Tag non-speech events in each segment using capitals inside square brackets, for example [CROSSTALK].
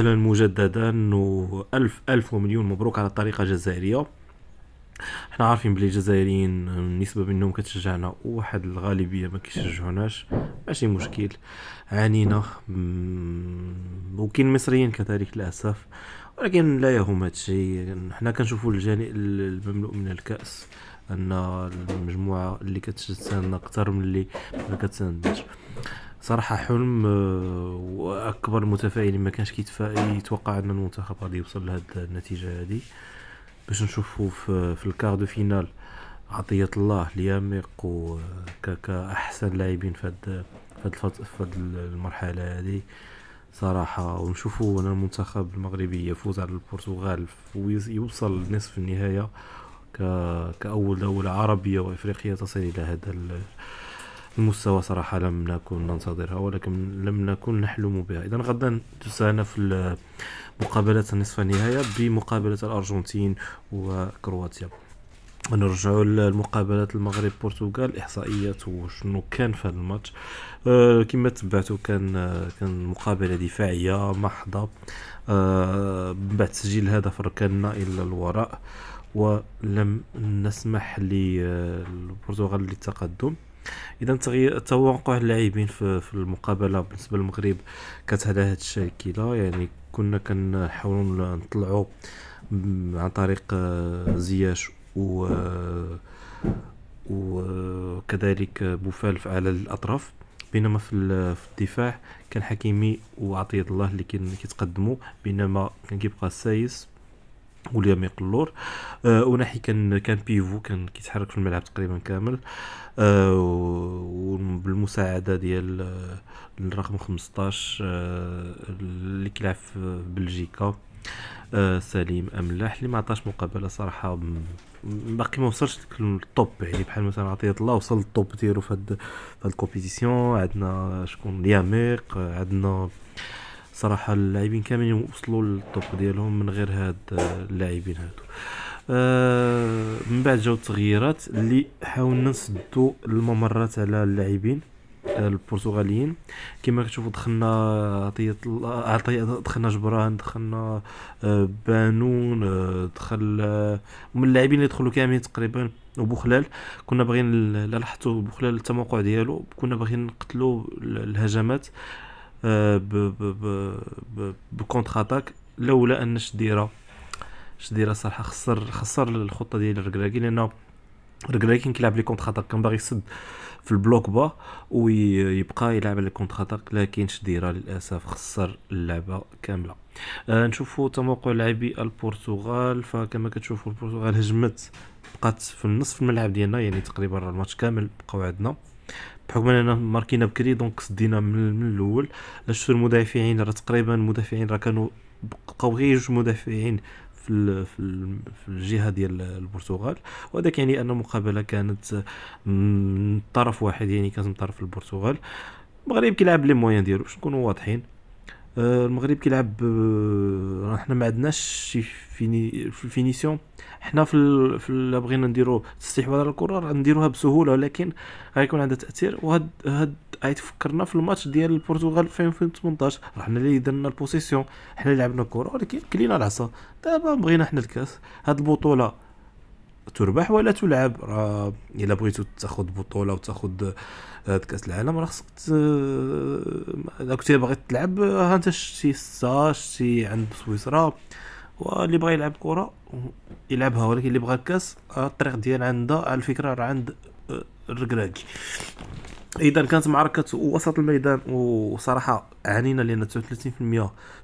اهلا مجددا و الف الف ومليون مبروك على الطريقه الجزائريه احنا عارفين بلي الجزائريين النسبه منهم كتشجعنا واحد الغالبيه ما كيشجعوناش ماشي مشكل عانينا وكاين المصريين كذلك للاسف ولكن لا يهم هادشي حنا كنشوفوا الجانب المملوء من الكاس ان المجموعه اللي كتشجعنا اكثر من اللي ما كتساندش صراحه حلم آه، واكبر المتفائلين ما كانش يتوقع ان المنتخب غادي يوصل لهاد النتيجه هذه باش نشوفوا في, في الكار دو فينال عطيه الله ليامق وكاكا احسن لاعبين في هاد في هاد المرحله هذه صراحه ونشوفوا ان المنتخب المغربي يفوز على البرتغال ويوصل لنصف النهايه كاول دوله عربيه وافريقيه تصل الى هذا المستوى صراحة لم نكن ننتظرها ولكن لم نكن نحلم بها إذا غدا في مقابلة نصف النهاية بمقابلة الأرجنتين وكرواتيا نرجع لمقابلة المغرب البرتغال إحصائية وشنو كان في هذا الماتش أه كما تبعتو كان كان مقابلة دفاعية محضة أه بعد تسجيل هدف ركنا إلى الوراء ولم نسمح للبرتغال للتقدم اذا توقع اللاعبين في, في المقابله بالنسبه للمغرب كانت على هذا الشيء يعني كنا كنحاولوا نطلعوا عن طريق آه، زياش و آه، وكذلك آه، بوفالف على الاطراف بينما في, في الدفاع كان حكيمي وعطيه الله اللي كيتقدموا بينما كان كيبقى سايس وليام يقلور آه وناحي كان كان بيفو كان كيتحرك في الملعب تقريبا كامل آه وبالمساعده ديال آه، الرقم 15 آه اللي كيلعب في بلجيكا آه سليم املاح اللي ما عطاش مقابله صراحه باقي ما وصلش الطوب يعني بحال مثلا عطيه الله وصل الطوب ديالو في هاد الكومبيتيسيون عندنا شكون ياميق عندنا آه صراحه اللاعبين كاملين وصلوا للطوب ديالهم من غير هاد اللاعبين هادو آه من بعد جاو التغييرات اللي حاولنا نسدو الممرات على اللاعبين آه، البرتغاليين كما كتشوفوا دخلنا عطيه عطيه دخلنا جبران دخلنا آه، بانون آه، دخل من اللاعبين اللي دخلوا كاملين تقريبا وبوخلال كنا باغيين لاحظتوا بوخلال التموقع ديالو كنا باغيين نقتلوا الهجمات آه، بكونتر اتاك لولا ان شديره شديره صراحه خسر خسر الخطه ديال الركراكي لان الركراكي كيلعب لي كونتر اتاك كان باغي يسد في البلوك با ويبقى يلعب على كونتر اتاك لكن شديره للاسف خسر اللعبه كامله آه نشوفوا تموقع لاعبي البرتغال فكما كتشوفوا البرتغال هجمت بقات في النصف الملعب ديالنا يعني تقريبا الماتش كامل بقاو عندنا بحكم اننا ماركينا بكري دونك سدينا من, من الاول لا شفتو المدافعين راه تقريبا المدافعين راه كانوا بقاو غير جوج مدافعين في في الجهه ديال البرتغال وهذاك يعني ان المقابله كانت من طرف واحد يعني كانت من طرف البرتغال المغرب كيلعب لي موان ديالو باش نكونوا واضحين آه، المغرب كيلعب آه، حنا ما عندناش شي فيني فينيسيون حنا في, في بغينا نديرو استحواذ على الكره راه نديروها بسهوله ولكن غيكون عندها تاثير وهاد هاد عيت فكرنا في الماتش ديال البرتغال 2018 راه حنا اللي درنا البوسيسيون حنا اللي لعبنا الكره ولكن كلينا العصا دابا بغينا حنا الكاس هاد البطوله تربح ولا تلعب راه الا بغيتو تاخذ بطوله وتاخذ آه، كاس العالم راه خصك آه، الا كنتي باغي تلعب آه، ها انت شتي سا شتي عند سويسرا واللي بغى يلعب كره يلعبها ولكن اللي بغى الكاس الطريق ديال عندها الفكره راه عند الركراكي اذا كانت معركه وسط الميدان وصراحه عانينا لان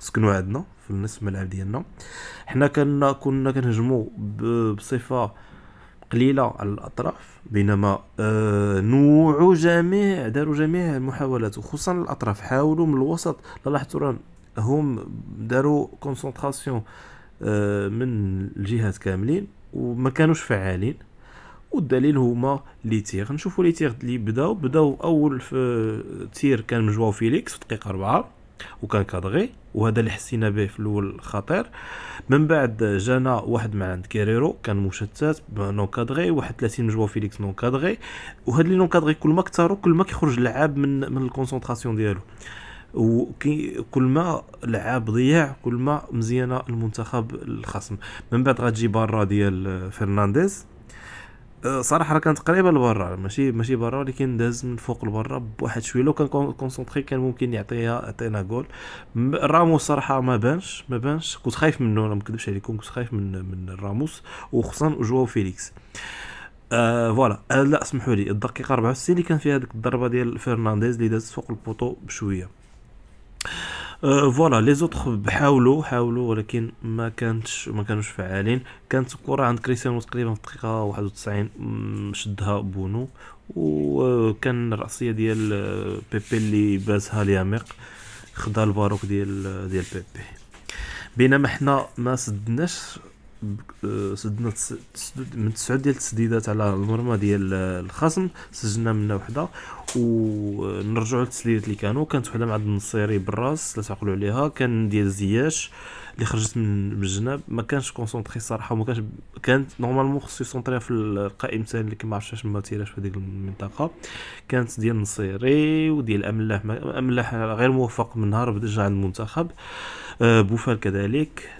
39% سكنوا عندنا في نصف الملعب ديالنا حنا كنا كنا كنهجموا بصفه قليله على الاطراف بينما آه، نوعوا جميع داروا جميع المحاولات وخصوصا الاطراف حاولوا من الوسط لاحظتوا راهم هم داروا كونسنتراسيون آه، من الجهات كاملين وما كانوش فعالين والدليل هما لي تيغ نشوفوا لي تيغ اللي بداو بداو اول في تير كان مجواو فيليكس في دقيقه 4 وكان كادغي وهذا اللي حسينا به في الاول خطير من بعد جانا واحد مع عند كيريرو كان مشتت نون كادغي واحد 30 جوا فيليكس نون كادغي وهاد لي نون كادغي كل ما كثروا كل ما كيخرج اللعاب من من الكونسونطراسيون ديالو وكل ما لعاب ضياع كل ما مزيانه المنتخب الخصم من بعد غتجي برا ديال فرنانديز آه، صراحه راه كان تقريبا لبرا ماشي ماشي برا ولكن داز من فوق لبرا بواحد شويه لو كان كونسونتخي كان ممكن يعطيها عطينا جول راموس صراحه ما بانش ما بانش كنت خايف منه انا ما عليكم كنت خايف من من راموس وخصوصا جواو فيليكس آه، فوالا آه لا اسمحوا لي الدقيقه 64 اللي كان فيها هذيك الضربه ديال فرنانديز اللي دازت فوق البوطو بشويه فوالا لي زوتر حاولوا حاولوا ولكن ما كانتش ما كانوش فعالين كانت الكره عند كريستيانو تقريبا في الدقيقه 91 شدها بونو وكان الراسيه ديال بيبي اللي بازها ليامق خدا الباروك ديال ديال بيبي بينما حنا ما سدناش سدنا من تسعود ديال التسديدات على المرمى ديال الخصم سجلنا منها وحده ونرجعوا للتسديدات اللي كانوا كانت وحده مع النصيري بالراس لا تعقلوا عليها كان ديال زياش اللي خرجت من الجناب ما كانش كونسونطري صراحه وما كانش كانت نورمالمون خصو يسونطري في القائم الثاني اللي ما عرفتش ما تيراش في هذيك المنطقه كانت ديال النصيري وديال املاح املاح غير موفق من نهار بدا عند المنتخب آه، بوفال كذلك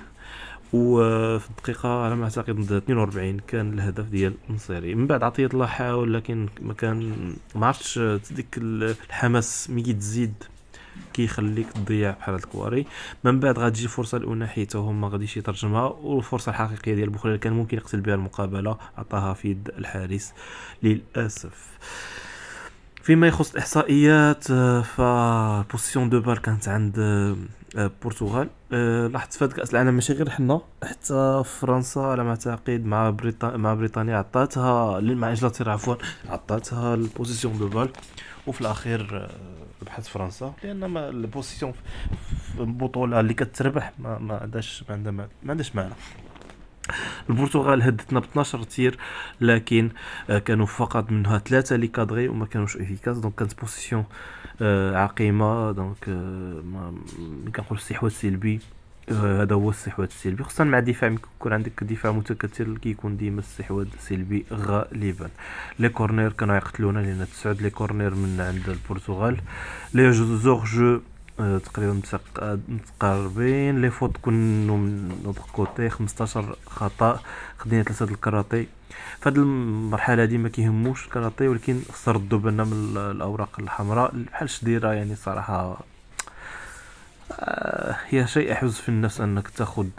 وفي الدقيقة على ما أعتقد 42 كان الهدف ديال النصيري من بعد عطية الله حاول لكن ما كان ما عرفتش ديك الحماس ملي تزيد كيخليك تضيع بحال هاد الكواري من بعد غتجي فرصه لاونا حيت هو ما غاديش يترجمها والفرصه الحقيقيه ديال بوخلال كان ممكن يقتل بها المقابله عطاها في يد الحارس للاسف فيما يخص الاحصائيات فالبوسيسيون دو بال كانت عند البرتغال آه، آه، لاحظت في كاس العالم ماشي غير حنا حتى فرنسا على ما اعتقد مع بريطانيا مع بريطانيا عطاتها مع انجلترا عفوا عطاتها البوزيسيون دو بال وفي الاخير آه، ربحت فرنسا لان ما البوزيسيون في البطوله اللي كتربح ما ما عندهاش ما عندها ما عندهاش معنى البرتغال هدتنا ب 12 تير لكن آه، كانوا فقط منها ثلاثه لي كادري وما كانوش افيكاس دونك كانت بوسيسيون آه، عقيمه دونك آه، ما كنقول استحواذ سلبي هذا هو الاستحواذ السلبي خصوصا مع الدفاع يكون عندك دفاع متكتل كيكون ديما الاستحواذ السلبي غالبا لي كورنير كانوا يقتلونا لان تسعود لي كورنير من عند البرتغال لي زور جو آه، تقريبا متقاربين لي فوت كنو من كوتي 15 خطا خدينا ثلاثه الكراتي فهاد المرحله هادي ما كيهموش الكراتي ولكن خصنا بالنا من الاوراق الحمراء بحال شديره يعني صراحه آه، هي شيء يحز في النفس انك تاخد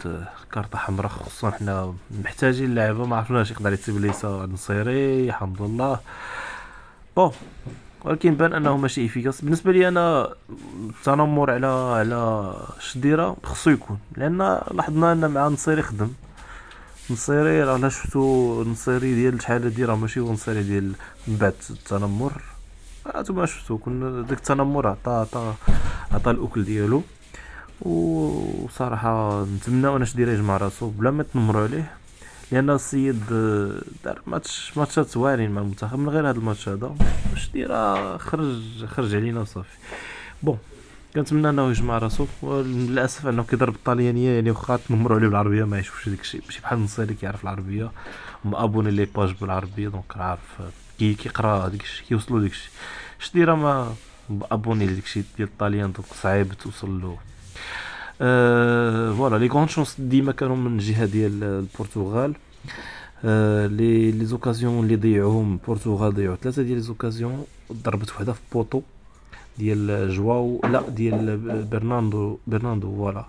كارطه حمراء خصوصا حنا محتاجين لعبه ما عرفناش يقدر يتسيب ليسا نصيري حمد الله بون ولكن بان انه ماشي افيكاس بالنسبه لي انا التنمر على على الشديره خصو يكون لان لاحظنا ان مع نصيري خدم نصيري راه شفتو نصيري ديال شحال هادي راه ماشي هو نصيري ديال من بعد التنمر انتما شفتو كنا داك التنمر عطا عطا عطا الاكل ديالو وصراحه نتمنى انا شديره يجمع راسو بلا ما تنمروا عليه لان السيد دار ماتش ماتشات واعرين مع المنتخب من غير هذا الماتش هذا واش دير خرج خرج علينا وصافي بون كنتمنى انه يجمع راسو للاسف انه كيضرب الطليانيه يعني واخا تنمروا عليه بالعربيه ما يشوفش داك الشيء ماشي بحال النصيري كيعرف العربيه مابوني لي باج بالعربيه دونك عارف كي كيقرا داك الشيء كيوصلو داك الشيء اش دايره ما مابوني لداك الشيء ديال الطليان دونك صعيب توصل له فوالا لي كروند شونس ديما كانوا من الجهه ديال البرتغال لي لي زوكازيون اللي ضيعوهم البرتغال ضيعوا ثلاثه ديال لي زوكازيون ضربت وحده في بوطو ديال جواو لا ديال برناندو برناندو فوالا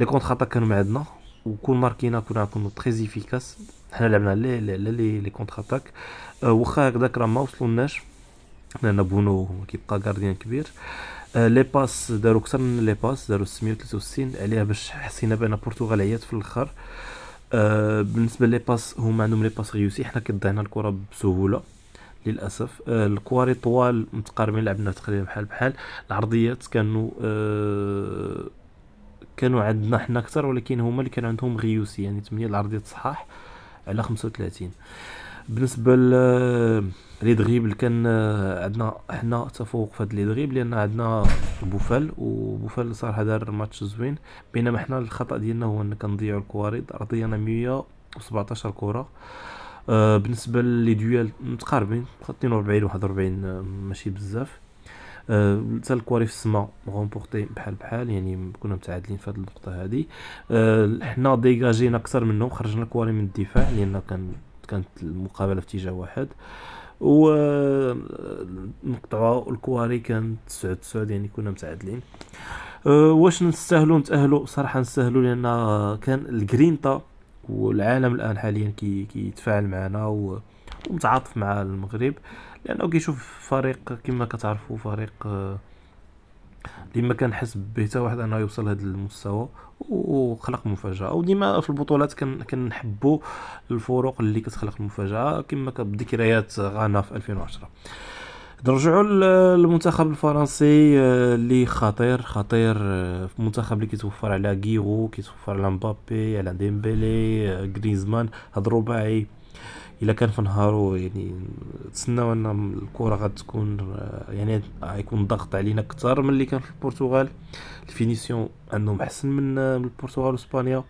لي كونتر اتاك كانوا معدنا وكون ماركينا كنا كنا تري افيكاس حنا لعبنا لي لي لي كونتر اتاك واخا هكذاك راه ما وصلوناش لان بونو كيبقى كارديان كبير أه آه، لي باس داروا اكثر من لي باس داروا 663 عليها باش حسينا بان البرتغال عيات في الاخر أه بالنسبه لي باس هما عندهم لي باس ريوسي حنا كضيعنا الكره بسهوله للاسف أه الكواري طوال متقاربين لعبنا تقريبا بحال بحال العرضيات كانوا أه كانوا عندنا حنا اكثر ولكن هما اللي كان عندهم غيوسي يعني 8 العرضيات صحاح على 35 بالنسبه لي دريبل كان عندنا حنا تفوق في هاد لي دريبل لان عندنا بوفال وبوفال صراحه دار ماتش زوين بينما حنا الخطا ديالنا هو ان كنضيعوا الكواريد رضينا 117 كره آه بالنسبه لي ديال متقاربين 42 و 41 ماشي بزاف آه، حتى الكواري في السما غومبورتي بحال بحال يعني كنا متعادلين في هاد النقطه آه حنا ديجاجينا اكثر منهم خرجنا الكواري من الدفاع لان كان كانت المقابله في اتجاه واحد و نقطعوا الكواري كان 99 يعني كنا متعادلين أه، واش نستاهلوا نتاهلوا صراحه نستاهلوا لان كان الجرينتا والعالم الان حاليا كي كيتفاعل معنا و... ومتعاطف مع المغرب لانه كيشوف فريق كما كتعرفوا فريق أه، ديما كنحس به حتى واحد انه يوصل لهذا المستوى وخلق مفاجاه وديما في البطولات كنحبوا الفروق اللي كتخلق المفاجاه كما بذكريات غانا في 2010 نرجعوا للمنتخب الفرنسي آه، اللي خطير خطير آه، في المنتخب اللي كيتوفر على كيغو كيتوفر على مبابي على ديمبيلي غريزمان آه، هاد الرباعي الا كان في نهارو يعني تسناو ان الكره غتكون يعني غيكون ضغط علينا اكثر من اللي كان في البرتغال الفينيسيون عندهم احسن من البرتغال واسبانيا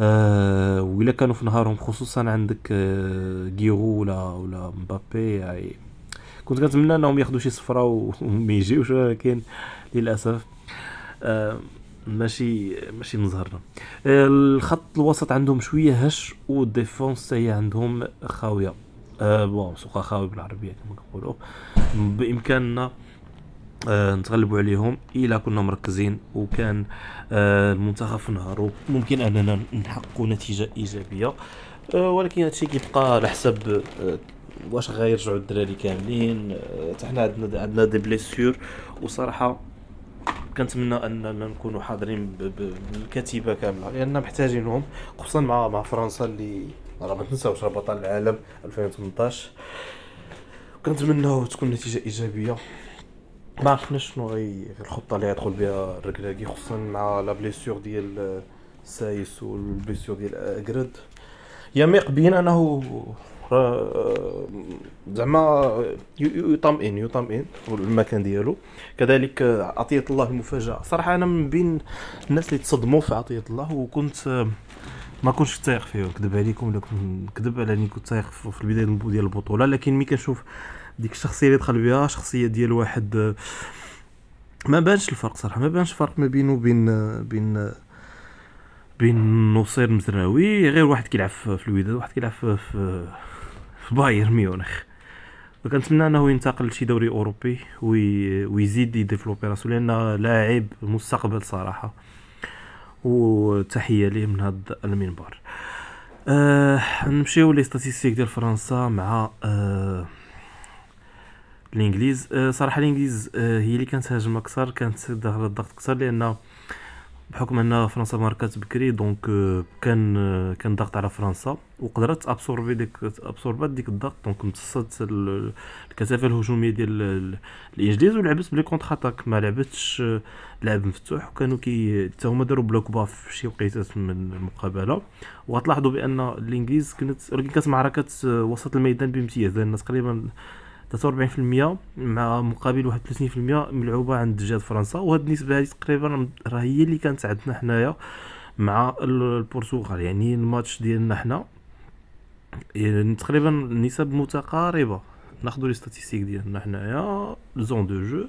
آه الا كانوا في نهارهم خصوصا عندك آه جيرو ولا ولا مبابي يعني كنت كنتمنى انهم ياخذوا شي صفره [LAUGHS] وما يجيوش ولكن للاسف آه ماشي ماشي مزهرنا آه، الخط الوسط عندهم شويه هش والديفونس هي عندهم خاويه أه بون سوق خاوي بالعربيه كما كنقولوا بامكاننا أه نتغلبوا عليهم الا كنا مركزين وكان أه المنتخب في نهارو ممكن اننا نحققوا نتيجه ايجابيه أه ولكن هادشي كيبقى على حسب أه واش غيرجعوا الدراري كاملين آه، حتى حنا عندنا عندنا دي بليسيور وصراحه كنتمنى اننا نكونوا حاضرين بالكتيبه كامله لان محتاجينهم خصوصا مع مع فرنسا اللي راه ما تنساوش راه بطل العالم 2018 كنتمنى تكون نتيجه ايجابيه ما عرفناش شنو غي الخطه اللي غيدخل بها الركراكي خصوصا مع لا بليسيور ديال سايس والبليسيور ديال اكرد يميق بين انه زعما يطمئن يطمئن المكان ديالو كذلك عطيه الله المفاجاه صراحه انا من بين الناس اللي تصدموا في عطيه الله وكنت ما كنتش تايق فيه نكذب عليكم ولا نكذب على اني كنت تايق في البدايه ديال البطوله لكن ملي كنشوف ديك الشخصيه اللي دخل بها شخصيه ديال واحد ما بانش الفرق صراحه ما بانش الفرق ما بينه وبين بين, بين بين نصير مزراوي غير واحد كيلعب في الوداد واحد كيلعب في في, في بايرن ميونخ كنتمنى انه ينتقل لشي دوري اوروبي وي ويزيد يديفلوبي راسو لان لاعب مستقبل صراحه وتحيه ليه من هذا المنبر آه نمشيو لي ستاتيستيك ديال فرنسا مع آه الانجليز آه صراحه الانجليز آه هي اللي كانت هاجم اكثر كانت ظهر الضغط اكثر لان بحكم ان فرنسا ماركات بكري دونك آه، كان آه، كان ضغط على فرنسا وقدرت ابسوربي ديك ابسوربات ديك الضغط دونك امتصت الكثافه الهجوميه ديال الانجليز ولعبت بلي كونتر اتاك ما لعبتش آه، لعب مفتوح وكانوا كي حتى هما داروا بلوك باف في شي وقيتات من المقابله وغتلاحظوا بان الانجليز كانت ولكن كانت معركه وسط الميدان بامتياز لان تقريبا 43% مع مقابل 31% ملعوبه عند جهه فرنسا وهاد النسبه هذه تقريبا راه هي اللي كانت عندنا حنايا مع البرتغال يعني الماتش ديالنا حنا يعني تقريبا نسب متقاربه ناخدو لي ستاتيستيك ديالنا حنايا زون دو جو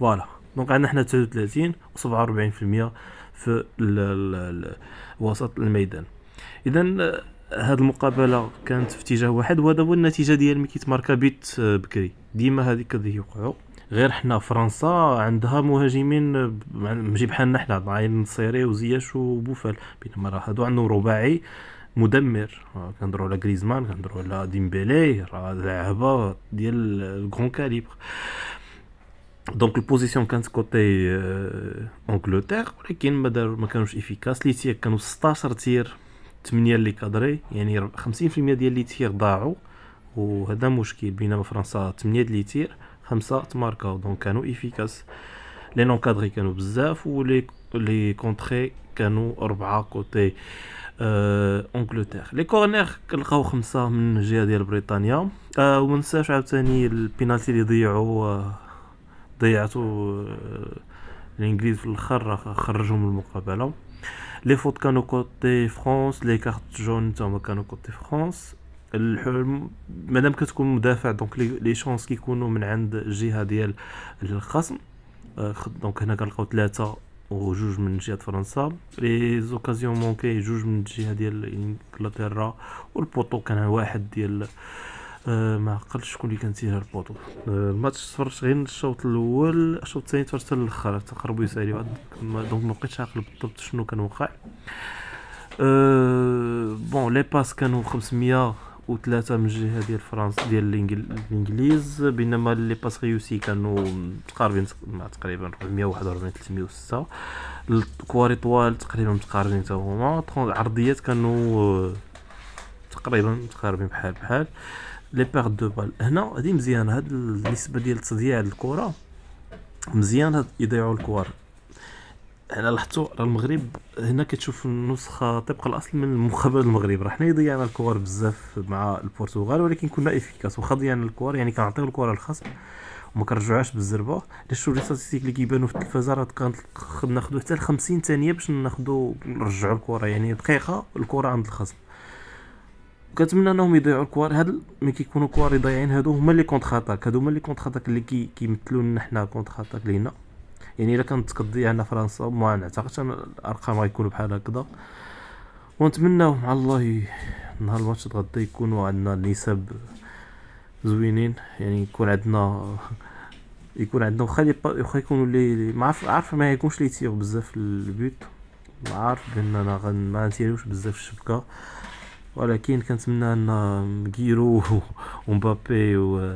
فوالا دونك عندنا حنا 33 و 47% في ال ال ال وسط الميدان اذا هاد المقابله كانت في اتجاه واحد وهذا هو النتيجه ديال ملي كيتماركا بيت آه، بكري ديما هذيك اللي يوقعوا غير حنا فرنسا عندها مهاجمين ماشي بحالنا حنا عين نصيري وزياش وبوفال بينما راه هادو عندهم رباعي مدمر آه، كنهضروا على غريزمان كنهضروا على ديمبيلي راه لعبه ديال الكرون كاليبر دونك البوزيسيون كانت كوتي انجلتير ولكن ما دار ما كانوش افيكاس ليتيا كانوا 16 تير 8 اللي كادري يعني 50% ديال لي تير ضاعوا وهذا مشكل بينما فرنسا 8 ديال لي تير 5 تماركاو دونك كانوا افيكاس لي نون كادري كانوا بزاف ولي لي كونتري كانوا أربعة كوتي آه انجلتير لي كورنير كنلقاو خمسة من الجهة ديال بريطانيا آه ومنساش عاوتاني البينالتي اللي ضيعو آه، ضيعتو آه الانجليز في الاخر خرجهم من المقابله لي فوت كانوا كوتي فرونس لي كارت جون تاعهم هما كانوا كوتي فرونس مادام كتكون مدافع دونك لي شونس كيكونوا من عند الجهه ديال الخصم دونك هنا كنلقاو ثلاثه وجوج من جهه فرنسا لي زوكازيون مونكي جوج من جهه ديال انجلترا والبوطو كان واحد ديال آه، ما عقلتش شكون اللي كان تيهر البوطو آه، الماتش تفرجت غير الشوط الاول الشوط الثاني تفرجت الاخر تقربوا يسالي بعد دونك ما بقيتش عاقل بالضبط شنو كان وقع أه بون لي باس كانوا 500 وثلاثة من الجهة ديال فرنسا ديال الانجليز بينما لي باس ريوسي كانوا متقاربين مع تقريبا 441 306 الكواري طوال تقريبا متقاربين حتى هما العرضيات كانوا آه، تقريبا متقاربين بحال بحال لي بيرت دو بال هنا هادي مزيان هاد النسبه ديال تضييع الكره مزيان هاد يضيعوا الكور على لاحظتوا راه المغرب هنا كتشوف النسخه طبق الاصل من المنتخب المغرب راه حنا ضيعنا الكور بزاف مع البرتغال ولكن كنا افيكاس واخا ضيعنا الكور يعني كنعطيو الكره للخصم وما كنرجعوهاش بالزربه حيت شوف لي ستاتيك اللي كيبانو في التلفازه راه ناخدو حتى ل 50 ثانيه باش ناخدو نرجعو الكره يعني دقيقه الكره عند الخصم كنتمنى انهم يضيعوا الكوار هاد ملي كيكونوا كواري ضايعين هادو هما لي كونتر اتاك هادو هما لي كونتر اتاك اللي كي لنا حنا كونتر اتاك لينا يعني الا كانت تقضي عندنا فرنسا ما نعتقدش ان الارقام غيكونوا بحال هكذا ونتمنوا مع الله نهار الماتش غدا يكونوا عندنا نسب زوينين يعني يكون عندنا يكون عندنا واخا واخا يكونوا لي ما عارف عارف ما يكونش لي تيغ بزاف البيوت عارف باننا ما نتيروش بزاف الشبكه ولكن كنتمنى ان مكيرو [LAUGHS] ومبابي و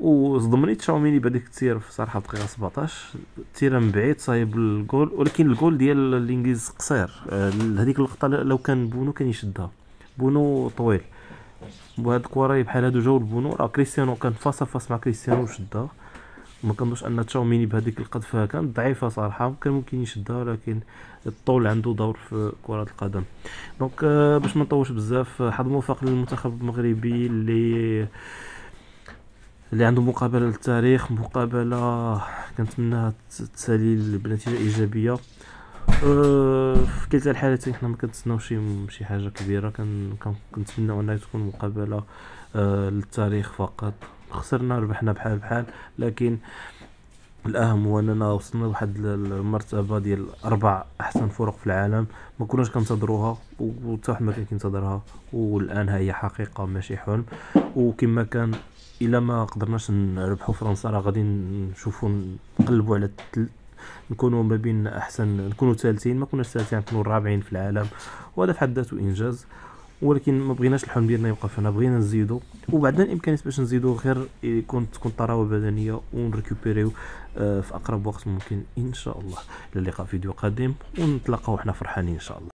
وصدمني تشاوميني بهذيك التير في صراحه دقيقه 17 التير من بعيد صايب الجول ولكن الجول ديال الانجليز قصير آه، هذيك اللقطه لو كان بونو كان يشدها بونو طويل وهاد الكره بحال هادو جاو لبونو راه كريستيانو كان فاس فاس مع كريستيانو وشدها ما كنظنش ان تشاوميني بهذيك القذفه كانت ضعيفه صراحه كان ممكن يشدها ولكن الطول عنده دور في كره القدم دونك آه، باش ما نطولش بزاف آه، حظ موفق للمنتخب المغربي اللي اللي عنده مقابله للتاريخ مقابله كنتمناها تسالي بنتيجه ايجابيه آه، في كلتا الحالتين حنا ما كنتسناوش شي حاجه كبيره كنتمناو انها تكون مقابله للتاريخ فقط خسرنا ربحنا بحال بحال لكن الاهم هو اننا وصلنا لواحد المرتبه ديال اربع احسن فرق في العالم ما كناش كنتظروها وحتى واحد ما كان كينتظرها والان ها هي حقيقه ماشي حلم وكما كان الا ما قدرناش نربحوا فرنسا راه غادي نشوفوا نقلبوا على تل... نكونوا ما بين احسن نكونوا ثالثين ما كناش ثالثين نكونوا رابعين في العالم وهذا في حد ذاته انجاز ولكن ما بغيناش الحلم ديالنا يوقف هنا بغينا نزيدو وبعدا الامكانيات باش نزيدو غير يكون تكون طراوه بدنيه ونريكوبيريو آه، في اقرب وقت ممكن ان شاء الله الى اللقاء فيديو قادم ونتلاقاو حنا فرحانين ان شاء الله